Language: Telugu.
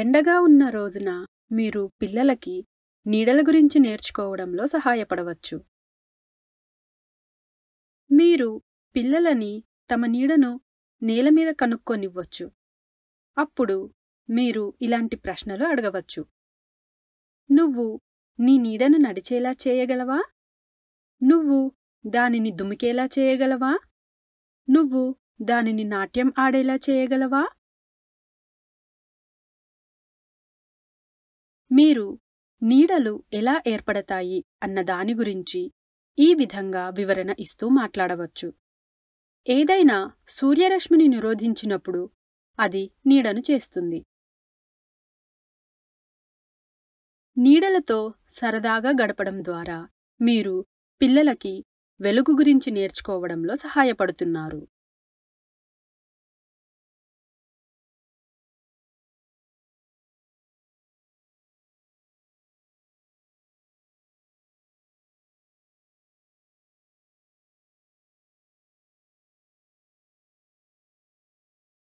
ఎండగా ఉన్న రోజున మీరు పిల్లలకి నీడల గురించి నేర్చుకోవడంలో సహాయపడవచ్చు మీరు పిల్లలని తమ నీడను నేల మీద కనుక్కొనివ్వచ్చు అప్పుడు మీరు ఇలాంటి ప్రశ్నలు అడగవచ్చు నువ్వు నీ నీడను నడిచేలా చేయగలవా నువ్వు దానిని దుమికేలా చేయగలవా నువ్వు దానిని నాట్యం ఆడేలా చేయగలవా మీరు నీడలు ఎలా ఏర్పడతాయి అన్న దాని గురించి ఈ విధంగా వివరణ ఇస్తూ మాట్లాడవచ్చు ఏదైనా సూర్యరశ్మిని నిరోధించినప్పుడు అది నీడను చేస్తుంది నీడలతో సరదాగా గడపడం ద్వారా మీరు పిల్లలకి వెలుగు గురించి నేర్చుకోవడంలో సహాయపడుతున్నారు